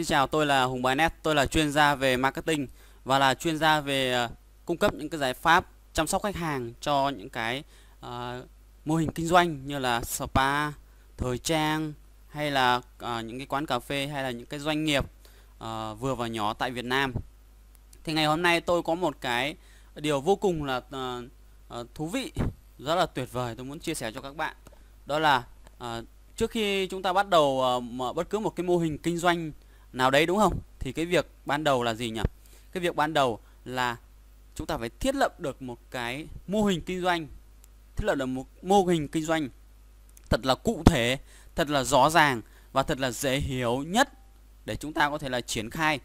Xin chào, tôi là Hùng Bài Net, tôi là chuyên gia về marketing và là chuyên gia về ờ, cung cấp những cái giải pháp chăm sóc khách hàng cho những cái uh, mô hình kinh doanh như là spa, thời trang hay là uh, những cái quán cà phê hay là những cái doanh nghiệp uh, vừa và nhỏ tại Việt Nam. Thì ngày hôm nay tôi có một cái điều vô cùng là uh, uh, thú vị, rất là tuyệt vời tôi muốn chia sẻ cho các bạn. Đó là uh, trước khi chúng ta bắt đầu uh, bất cứ một cái mô hình kinh doanh nào đấy đúng không thì cái việc ban đầu là gì nhỉ cái việc ban đầu là chúng ta phải thiết lập được một cái mô hình kinh doanh thiết lập được một mô hình kinh doanh thật là cụ thể thật là rõ ràng và thật là dễ hiểu nhất để chúng ta có thể là triển khai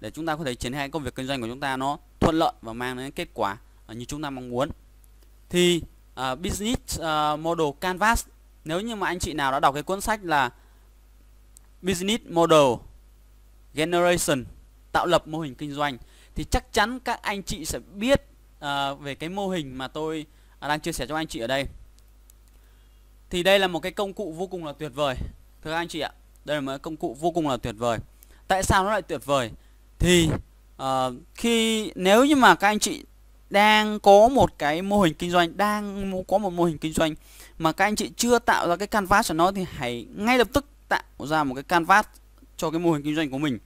để chúng ta có thể triển khai công việc kinh doanh của chúng ta nó thuận lợi và mang đến kết quả à, như chúng ta mong muốn thì uh, business uh, model canvas nếu như mà anh chị nào đã đọc cái cuốn sách là business model generation tạo lập mô hình kinh doanh thì chắc chắn các anh chị sẽ biết uh, về cái mô hình mà tôi à, đang chia sẻ cho anh chị ở đây thì đây là một cái công cụ vô cùng là tuyệt vời thưa anh chị ạ đây là một cái công cụ vô cùng là tuyệt vời tại sao nó lại tuyệt vời thì uh, khi nếu như mà các anh chị đang có một cái mô hình kinh doanh đang có một mô hình kinh doanh mà các anh chị chưa tạo ra cái canvas cho nó thì hãy ngay lập tức tạo ra một cái canvas cho cái mô hình kinh doanh của mình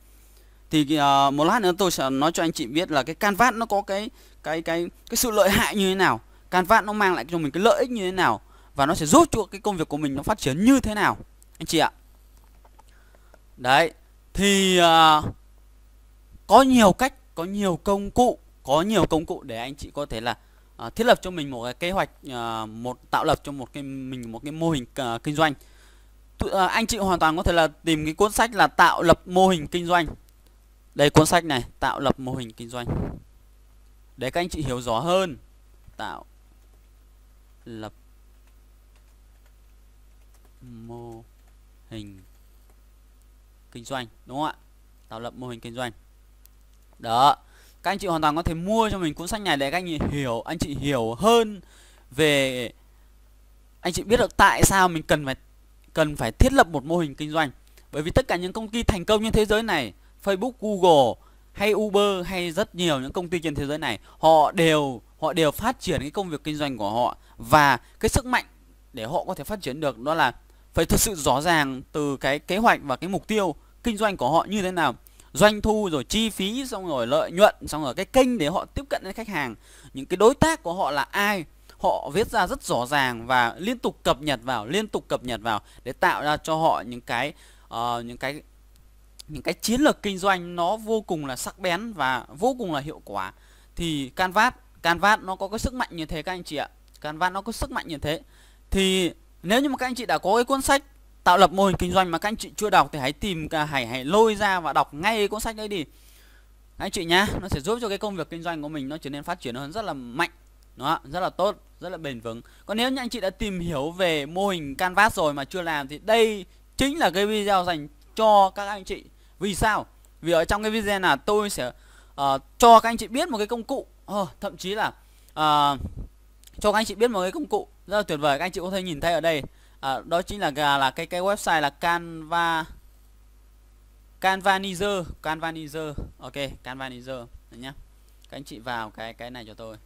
thì uh, một lát nữa tôi sẽ nói cho anh chị biết là cái canvas nó có cái cái cái cái sự lợi hại như thế nào canvas nó mang lại cho mình cái lợi ích như thế nào và nó sẽ giúp cho cái công việc của mình nó phát triển như thế nào anh chị ạ đấy thì uh, có nhiều cách có nhiều công cụ có nhiều công cụ để anh chị có thể là uh, thiết lập cho mình một cái kế hoạch uh, một tạo lập cho một cái mình một cái mô hình uh, kinh doanh À, anh chị hoàn toàn có thể là tìm cái cuốn sách là tạo lập mô hình kinh doanh đây cuốn sách này tạo lập mô hình kinh doanh để các anh chị hiểu rõ hơn tạo lập mô hình kinh doanh đúng không ạ tạo lập mô hình kinh doanh đó các anh chị hoàn toàn có thể mua cho mình cuốn sách này để các anh chị hiểu anh chị hiểu hơn về anh chị biết được tại sao mình cần phải cần phải thiết lập một mô hình kinh doanh. Bởi vì tất cả những công ty thành công trên thế giới này, Facebook, Google hay Uber hay rất nhiều những công ty trên thế giới này, họ đều họ đều phát triển cái công việc kinh doanh của họ và cái sức mạnh để họ có thể phát triển được đó là phải thực sự rõ ràng từ cái kế hoạch và cái mục tiêu kinh doanh của họ như thế nào doanh thu rồi chi phí xong rồi lợi nhuận xong rồi cái kênh để họ tiếp cận đến khách hàng những cái đối tác của họ là ai họ viết ra rất rõ ràng và liên tục cập nhật vào liên tục cập nhật vào để tạo ra cho họ những cái uh, những cái những cái chiến lược kinh doanh nó vô cùng là sắc bén và vô cùng là hiệu quả thì Canvas Canvas nó có cái sức mạnh như thế các anh chị ạ Canvas nó có sức mạnh như thế thì nếu như mà các anh chị đã có cái cuốn sách tạo lập mô hình kinh doanh mà các anh chị chưa đọc thì hãy tìm cả hãy hãy lôi ra và đọc ngay cuốn sách đấy đi anh chị nhá nó sẽ giúp cho cái công việc kinh doanh của mình nó trở nên phát triển hơn rất là mạnh đó rất là tốt rất là bền vững còn nếu như anh chị đã tìm hiểu về mô hình canvas rồi mà chưa làm thì đây chính là cái video dành cho các anh chị vì sao vì ở trong cái video là tôi sẽ uh, cho các anh chị biết một cái công cụ uh, thậm chí là uh, cho các anh chị biết một cái công cụ rất là tuyệt vời các anh chị có thể nhìn thấy ở đây uh, đó chính là là cái cái website là canva canvanizer canvanizer ok canvanizer nhé các anh chị vào cái cái này cho tôi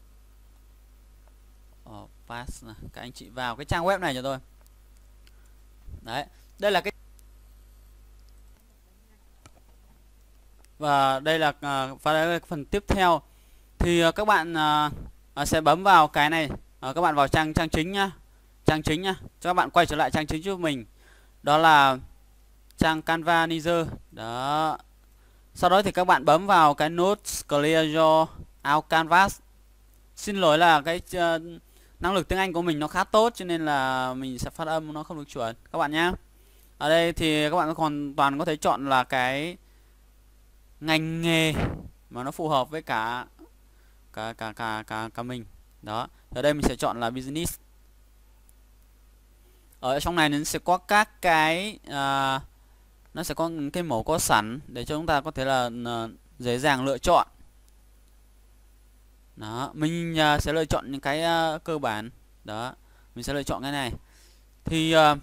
Ờ, pass này. các anh chị vào cái trang web này cho tôi đấy đây là cái và đây là à, phần tiếp theo thì à, các bạn à, sẽ bấm vào cái này các bạn vào trang trang chính nhá trang chính nhá cho các bạn quay trở lại trang chính giúp mình đó là trang Canva Niger đó sau đó thì các bạn bấm vào cái nút clear your out canvas xin lỗi là cái uh, năng lực tiếng Anh của mình nó khá tốt cho nên là mình sẽ phát âm nó không được chuẩn các bạn nhé. ở đây thì các bạn hoàn toàn có thể chọn là cái ngành nghề mà nó phù hợp với cả cả cả cả cả, cả mình đó ở đây mình sẽ chọn là business ở trong này nó sẽ có các cái uh, nó sẽ có cái mẫu có sẵn để cho chúng ta có thể là uh, dễ dàng lựa chọn đó mình uh, sẽ lựa chọn những cái uh, cơ bản đó mình sẽ lựa chọn cái này thì uh,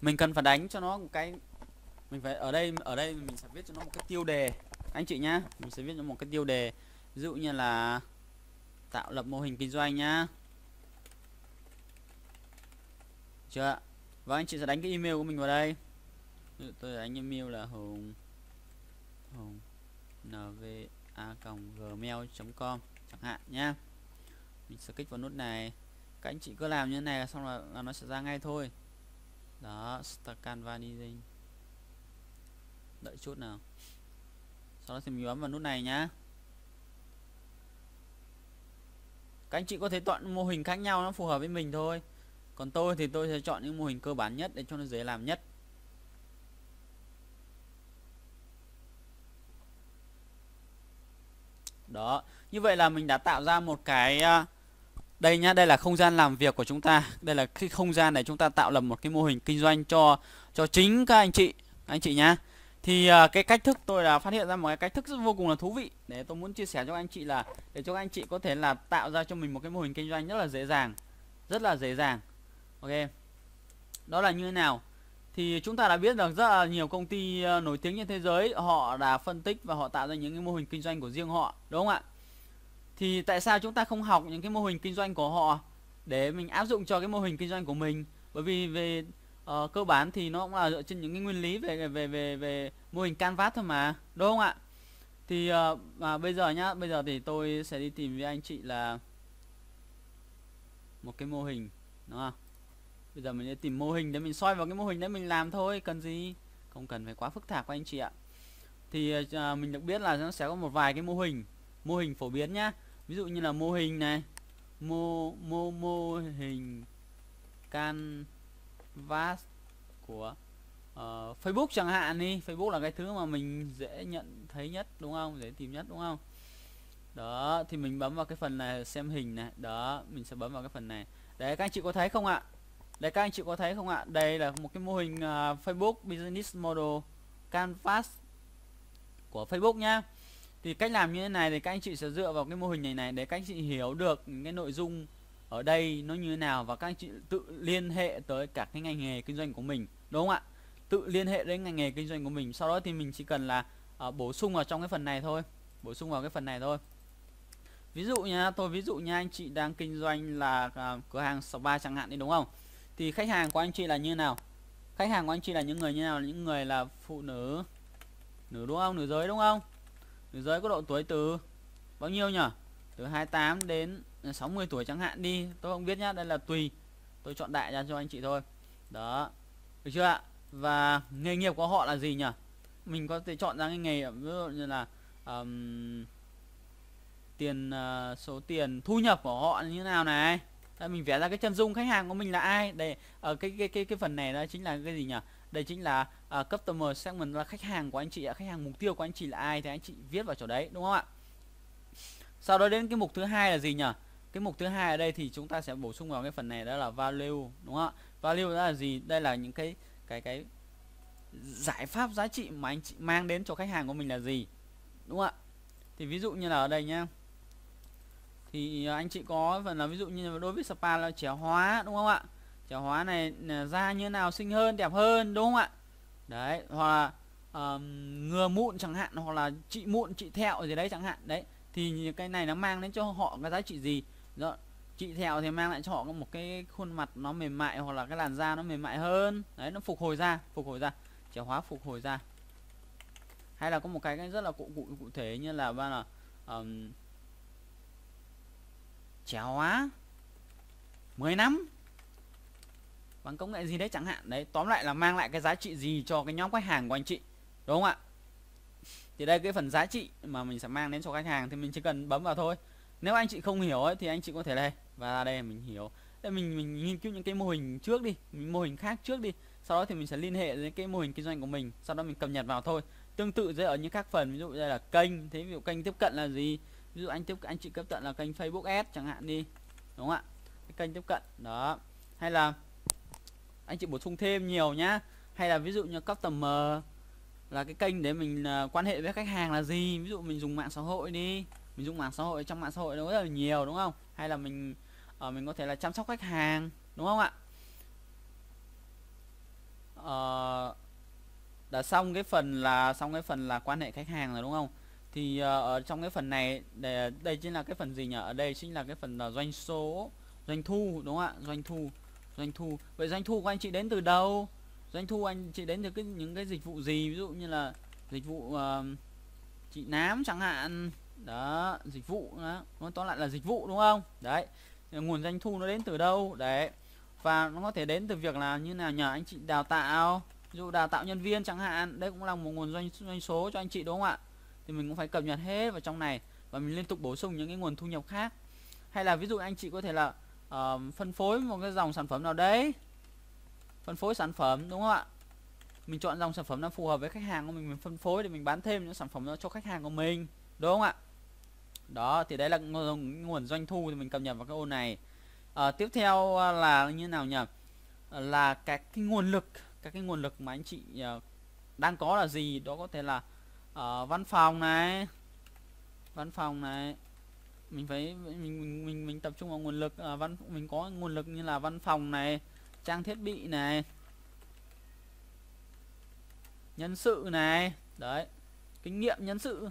mình cần phải đánh cho nó một cái mình phải ở đây ở đây mình sẽ viết cho nó một cái tiêu đề anh chị nhá mình sẽ viết cho một cái tiêu đề ví dụ như là tạo lập mô hình kinh doanh nhá chưa và vâng, anh chị sẽ đánh cái email của mình vào đây tôi đánh email là hùng hùng nv a gmail.com chẳng hạn nhá mình sẽ kích vào nút này các anh chị cứ làm như thế này là xong là, là nó sẽ ra ngay thôi đó start canvaning đợi chút nào sau đó thì mình bấm vào nút này nhá các anh chị có thể chọn mô hình khác nhau nó phù hợp với mình thôi còn tôi thì tôi sẽ chọn những mô hình cơ bản nhất để cho nó dễ làm nhất Như vậy là mình đã tạo ra một cái à, đây nhá, đây là không gian làm việc của chúng ta. Đây là cái không gian để chúng ta tạo lập một cái mô hình kinh doanh cho cho chính các anh chị, anh chị nhá. Thì à, cái cách thức tôi là phát hiện ra một cái cách thức rất vô cùng là thú vị để tôi muốn chia sẻ cho anh chị là để cho các anh chị có thể là tạo ra cho mình một cái mô hình kinh doanh rất là dễ dàng. Rất là dễ dàng. Ok. Đó là như thế nào? thì chúng ta đã biết rằng rất là nhiều công ty ờ, nổi tiếng trên thế giới họ đã phân tích và họ tạo ra những cái mô hình kinh doanh của riêng họ đúng không ạ thì tại sao chúng ta không học những cái mô hình kinh doanh của họ để mình áp dụng cho cái mô hình kinh doanh của mình bởi vì về uh, cơ bản thì nó cũng là dựa trên những cái nguyên lý về về về về mô hình canvas thôi mà đúng không ạ thì uh, à, bây giờ nhá bây giờ thì tôi sẽ đi tìm với anh chị là một cái mô hình đúng không bây giờ mình sẽ tìm mô hình để mình soi vào cái mô hình đấy mình làm thôi cần gì không cần phải quá phức tạp các anh chị ạ thì à, mình được biết là nó sẽ có một vài cái mô hình mô hình phổ biến nhá ví dụ như là mô hình này mô mô mô hình canvas của uh, Facebook chẳng hạn đi Facebook là cái thứ mà mình dễ nhận thấy nhất đúng không dễ tìm nhất đúng không đó thì mình bấm vào cái phần này xem hình này đó mình sẽ bấm vào cái phần này đấy các anh chị có thấy không ạ Đấy các anh chị có thấy không ạ? Đây là một cái mô hình uh, Facebook Business Model Canvas của Facebook nhá. Thì cách làm như thế này thì các anh chị sẽ dựa vào cái mô hình này này để các anh chị hiểu được cái nội dung ở đây nó như thế nào và các anh chị tự liên hệ tới cả cái ngành nghề kinh doanh của mình, đúng không ạ? Tự liên hệ đến ngành nghề kinh doanh của mình. Sau đó thì mình chỉ cần là uh, bổ sung vào trong cái phần này thôi, bổ sung vào cái phần này thôi. Ví dụ nha, tôi ví dụ nha anh chị đang kinh doanh là uh, cửa hàng spa chẳng hạn đi đúng không? thì khách hàng của anh chị là như nào khách hàng của anh chị là những người như nào những người là phụ nữ nữ đúng không nữ giới đúng không nữ giới có độ tuổi từ bao nhiêu nhỉ từ 28 đến 60 tuổi chẳng hạn đi tôi không biết nhá đây là tùy tôi chọn đại ra cho anh chị thôi đó được chưa ạ và nghề nghiệp của họ là gì nhỉ mình có thể chọn ra cái nghề ví dụ như là um, tiền uh, số tiền thu nhập của họ như thế nào này Đấy, mình vẽ ra cái chân dung khách hàng của mình là ai đây ở ờ, cái cái cái cái phần này đó chính là cái gì nhỉ đây chính là uh, customer segment là khách hàng của anh chị khách hàng mục tiêu của anh chị là ai thì anh chị viết vào chỗ đấy đúng không ạ sau đó đến cái mục thứ hai là gì nhỉ cái mục thứ hai ở đây thì chúng ta sẽ bổ sung vào cái phần này đó là value đúng không ạ value đó là gì đây là những cái cái cái giải pháp giá trị mà anh chị mang đến cho khách hàng của mình là gì đúng không ạ thì ví dụ như là ở đây nhá thì à, anh chị có phần là ví dụ như đối với spa là trẻ hóa đúng không ạ trẻ hóa này à, da như nào xinh hơn đẹp hơn đúng không ạ đấy hoặc là uh, ngừa mụn chẳng hạn hoặc là trị mụn trị thẹo gì đấy chẳng hạn đấy thì cái này nó mang đến cho họ cái giá trị gì Đó. Dạ, trị thẹo thì mang lại cho họ một cái khuôn mặt nó mềm mại hoặc là cái làn da nó mềm mại hơn đấy nó phục hồi da phục hồi da trẻ hóa phục hồi da hay là có một cái, cái rất là cụ cụ cụ thể như là ba là um, chéo á 10 năm bằng công nghệ gì đấy chẳng hạn đấy tóm lại là mang lại cái giá trị gì cho cái nhóm khách hàng của anh chị đúng không ạ thì đây cái phần giá trị mà mình sẽ mang đến cho khách hàng thì mình chỉ cần bấm vào thôi nếu anh chị không hiểu ấy, thì anh chị có thể đây và đây mình hiểu đây mình mình nghiên cứu những cái mô hình trước đi mô hình khác trước đi sau đó thì mình sẽ liên hệ với cái mô hình kinh doanh của mình sau đó mình cập nhật vào thôi tương tự dưới ở những các phần ví dụ đây là kênh thế ví dụ kênh tiếp cận là gì ví dụ anh tiếp anh chị tiếp cận là kênh Facebook Ads chẳng hạn đi đúng không ạ cái kênh tiếp cận đó hay là anh chị bổ sung thêm nhiều nhá hay là ví dụ như cấp customer là cái kênh để mình à, quan hệ với khách hàng là gì ví dụ mình dùng mạng xã hội đi mình dùng mạng xã hội trong mạng xã hội nó rất là nhiều đúng không hay là mình ở ờ, mình có thể là chăm sóc khách hàng đúng không ạ uh, đã xong cái phần là xong cái phần là quan hệ khách hàng rồi đúng không thì ờ, ở trong cái phần này để đây chính là cái phần gì nhỉ ở đây chính là cái phần ờ, doanh số doanh thu đúng không ạ doanh thu doanh thu vậy doanh thu của anh chị đến từ đâu doanh thu anh chị đến từ cái, những cái dịch vụ gì ví dụ như là dịch vụ uh, chị nám chẳng hạn đó dịch vụ đó nó tóm lại là dịch vụ đúng không đấy nguồn doanh thu nó đến từ đâu đấy và nó có thể đến từ việc là như nào nhờ anh chị đào tạo ví dụ đào tạo nhân viên chẳng hạn đấy cũng là một nguồn doanh doanh số cho anh chị đúng không ạ thì mình cũng phải cập nhật hết vào trong này và mình liên tục bổ sung những cái nguồn thu nhập khác hay là ví dụ anh chị có thể là uh, phân phối một cái dòng sản phẩm nào đấy phân phối sản phẩm đúng không ạ mình chọn dòng sản phẩm nó phù hợp với khách hàng của mình mình phân phối để mình bán thêm những sản phẩm đó cho khách hàng của mình đúng không ạ đó thì đấy là nguồn nguồn doanh thu thì mình cập nhật vào cái ô này à, tiếp theo ờ, là như nào nhỉ là các cái nguồn lực các cái nguồn lực mà anh chị đang có là gì đó có thể là ở ờ, văn phòng này văn phòng này mình phải mình mình mình, mình tập trung vào nguồn lực à, văn mình có nguồn lực như là văn phòng này trang thiết bị này nhân sự này đấy kinh nghiệm nhân sự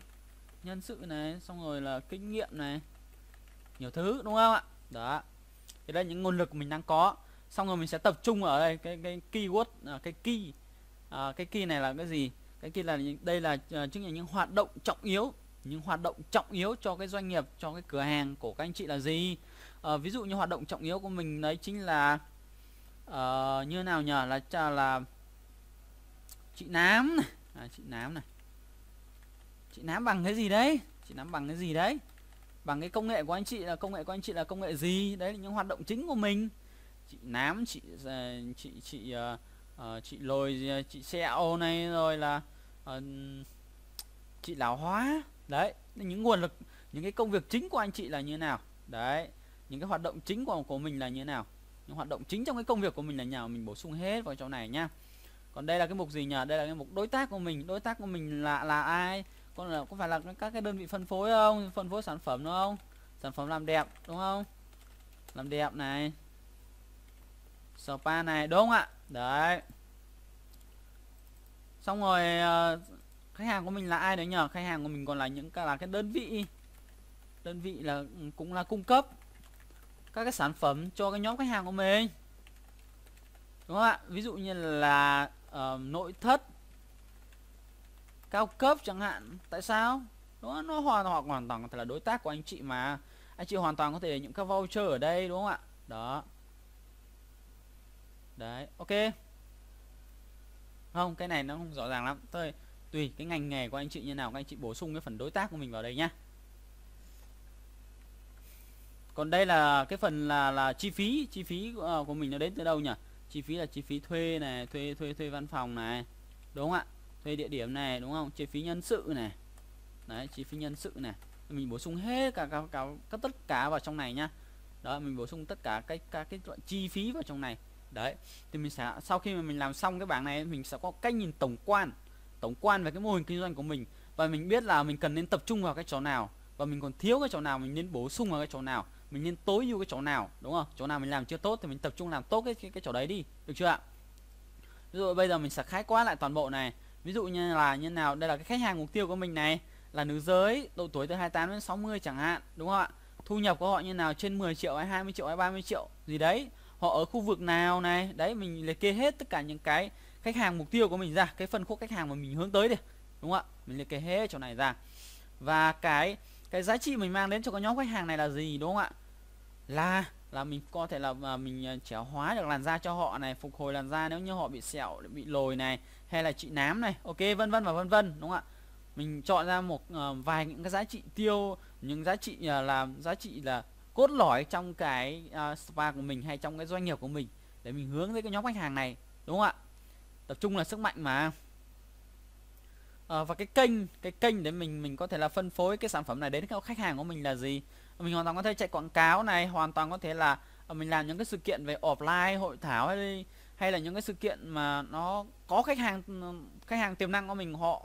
nhân sự này xong rồi là kinh nghiệm này nhiều thứ đúng không ạ đó thì đây những nguồn lực mình đang có xong rồi mình sẽ tập trung ở đây cái cái keyword à, cái key à, cái key này là cái gì cái kia là đây là à, chứng nhận những hoạt động trọng yếu những hoạt động trọng yếu cho cái doanh nghiệp cho cái cửa hàng của các anh chị là gì à, ví dụ như hoạt động trọng yếu của mình đấy chính là uh, như nào nhờ là là, là chị nám này à, chị nám này chị nám bằng cái gì đấy chị nám bằng cái gì đấy bằng cái công nghệ của anh chị là công nghệ của anh chị là công nghệ gì đấy là những hoạt động chính của mình chị nám chị à, chị chị uh, chị lồi à, chị xe ô này rồi là uh, chị lão hóa đấy những nguồn lực những cái công việc chính của anh chị là như thế nào đấy những cái hoạt động chính của của mình là như thế nào những hoạt động chính trong cái công việc của mình là nào mình bổ sung hết vào trong này nhá còn đây là cái mục gì nhỉ đây là cái mục đối tác của mình đối tác của mình là là ai con là có phải là các cái đơn vị phân phối không phân phối sản phẩm đúng không sản phẩm làm đẹp đúng không làm đẹp này spa này đúng không ạ đấy xong rồi ờ, khách hàng của mình là ai đấy nhở khách hàng của mình còn là những cái là cái đơn vị đơn vị là ừ, cũng là cung cấp các cái sản phẩm cho cái nhóm khách hàng của mình đúng không ạ ví dụ như là uh, nội thất cao cấp chẳng hạn tại sao nó nó hoàn hoặc hoàn toàn có thể là đối tác của anh chị mà anh chị hoàn toàn có thể những cái voucher ở đây đúng không ạ đó đấy ok không cái này nó không rõ ràng lắm tôi tùy cái ngành nghề của anh chị như nào các anh chị bổ sung cái phần đối tác của mình vào đây nhá còn đây là cái phần là là chi phí chi phí của, ờ, của mình nó đến từ đâu nhỉ chi phí là chi phí thuê này thuê thuê thuê văn phòng này đúng không ạ thuê địa điểm này đúng không chi phí nhân sự này đấy chi phí nhân sự này mình bổ sung hết cả các cả, tất cả vào trong này nhá đó mình bổ sung tất cả cái các cái loại chi phí vào trong này đấy thì mình sẽ sau khi mà mình làm xong cái bảng này mình sẽ có cách nhìn tổng quan tổng quan về cái mô hình kinh doanh của mình và mình biết là mình cần nên tập trung vào cái chỗ nào và mình còn thiếu cái chỗ nào mình nên bổ sung vào cái chỗ nào mình nên tối ưu cái chỗ nào đúng không chỗ nào mình làm chưa tốt thì mình tập trung làm tốt cái cái, cái chỗ đấy đi được chưa ạ Rồi bây giờ mình sẽ khái quát lại toàn bộ này ví dụ như là như nào đây là cái khách hàng mục tiêu của mình này là nữ giới độ tuổi từ 28 đến 60 chẳng hạn đúng không ạ thu nhập của họ như nào trên 10 triệu hay 20 triệu hay 30 triệu gì đấy họ ở khu vực nào này đấy mình liệt kê hết tất cả những cái khách hàng mục tiêu của mình ra cái phân khúc khách hàng mà mình hướng tới đi đúng không ạ mình liệt kê hết chỗ này ra và cái cái giá trị mình mang đến cho cái nhóm khách hàng này là gì đúng không ạ là là mình có thể là à, mình trẻ à, hóa được làn da cho họ này phục hồi làn da nếu như họ bị sẹo bị lồi này hay là trị nám này ok vân vân và vân vân đúng không ạ mình chọn ra một à, vài những cái giá trị tiêu những giá trị là giá trị là cốt lõi trong cái uh, spa của mình hay trong cái doanh nghiệp của mình để mình hướng tới cái nhóm khách hàng này đúng không ạ tập trung là sức mạnh mà à, và cái kênh cái kênh để mình mình có thể là phân phối cái sản phẩm này đến các khách hàng của mình là gì mình hoàn toàn có thể chạy quảng cáo này hoàn toàn có thể là à, mình làm những cái sự kiện về offline hội thảo hay hay là những cái sự kiện mà nó có khách hàng khách hàng tiềm năng của mình họ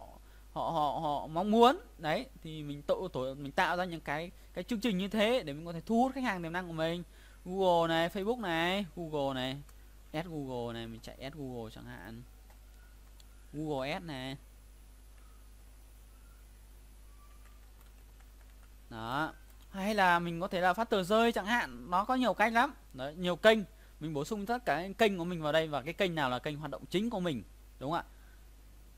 họ họ họ mong muốn đấy thì mình tổ, tổ mình tạo ra những cái cái chương trình như thế để mình có thể thu hút khách hàng tiềm năng của mình Google này Facebook này Google này ad Google này mình chạy ad Google chẳng hạn Google Ads này đó hay là mình có thể là phát tờ rơi chẳng hạn nó có nhiều cách lắm đấy nhiều kênh mình bổ sung tất cả kênh của mình vào đây và cái kênh nào là kênh hoạt động chính của mình đúng không ạ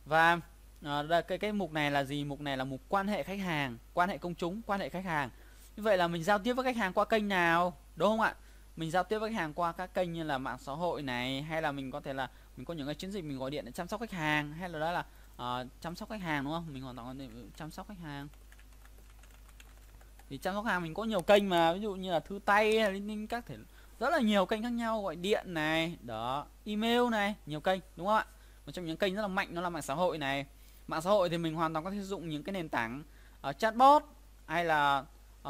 và à, cái cái mục này là gì mục này là mục quan hệ khách hàng quan hệ công chúng quan hệ khách hàng như vậy là mình giao tiếp với khách hàng qua kênh nào đúng không ạ mình giao tiếp với khách hàng qua các kênh như là mạng xã hội này hay là mình có thể là mình có những cái chiến dịch mình gọi điện để chăm sóc khách hàng hay là đó là uh, chăm sóc khách hàng đúng không mình hoàn toàn có thể chăm sóc khách hàng thì chăm sóc hàng mình có nhiều kênh mà ví dụ như là thư tay linh các thể rất là nhiều kênh khác nhau gọi điện này đó email này nhiều kênh đúng không ạ một trong những kênh rất là mạnh nó là mạng xã hội này mạng xã hội thì mình hoàn toàn có thể sử dụng những cái nền tảng uh, chatbot hay là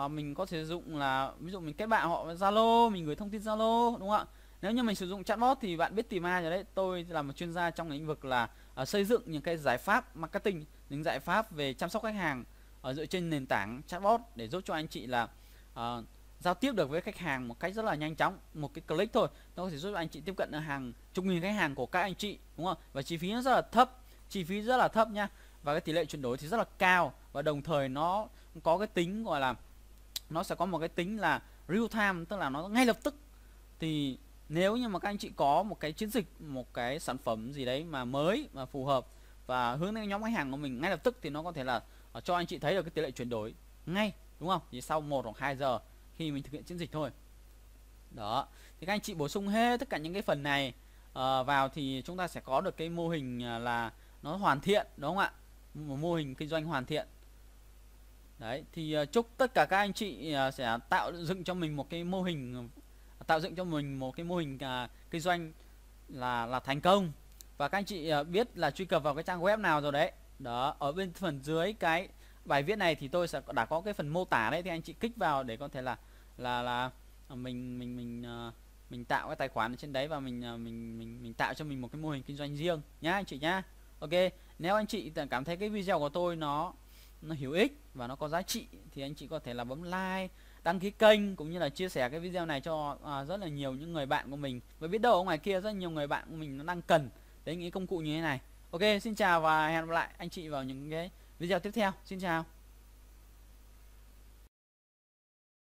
uh, mình có thể sử dụng là ví dụ mình kết bạn họ Zalo mình gửi thông tin Zalo đúng không ạ nếu như mình sử dụng chatbot thì bạn biết tìm ai rồi đấy tôi là một chuyên gia trong lĩnh vực là uh, xây dựng những cái giải pháp marketing những giải pháp về chăm sóc khách hàng ở dựa trên nền tảng chatbot để giúp cho anh chị là uh, giao tiếp được với khách hàng một cách rất là nhanh chóng một cái click thôi nó có thể giúp anh chị tiếp cận hàng chục nghìn khách hàng của các anh chị đúng không và chi phí nó rất là thấp chi phí rất là thấp nhá và cái tỷ lệ chuyển đổi thì rất là cao và đồng thời nó có cái tính gọi là nó sẽ có một cái tính là real time tức là nó ngay lập tức thì nếu như mà các anh chị có một cái chiến dịch một cái sản phẩm gì đấy mà mới mà phù hợp và hướng đến nhóm khách hàng của mình ngay lập tức thì nó có thể là ờ, cho anh chị thấy được cái tỷ lệ chuyển đổi ngay đúng không chỉ sau một hoặc 2 giờ khi mình thực hiện chiến dịch thôi đó thì các anh chị bổ sung hết tất cả những cái phần này uh, vào thì chúng ta sẽ có được cái mô hình ờ, là nó hoàn thiện đúng không ạ một mô hình kinh doanh hoàn thiện đấy thì à, chúc tất cả các anh chị à, sẽ tạo dựng cho mình một cái mô hình à, tạo dựng cho mình một cái mô hình kinh doanh là là thành công và các anh chị biết là truy cập vào cái trang web nào rồi đấy đó ở bên phần dưới cái bài viết này thì tôi sẽ đã có cái phần mô tả đấy thì anh chị kích vào để có thể là là là mình mình mình mình tạo cái tài khoản trên đấy và mình mình mình mình tạo cho mình một cái mô hình kinh doanh riêng nhá anh chị nhá ok nếu anh chị cảm thấy cái video của tôi nó nó hữu ích và nó có giá trị thì anh chị có thể là bấm like đăng ký kênh cũng như là chia sẻ cái video này cho à, rất là nhiều những người bạn của mình và biết đâu ở ngoài kia rất nhiều người bạn của mình nó đang cần đến những công cụ như thế này ok xin chào và hẹn gặp lại anh chị vào những cái video tiếp theo xin chào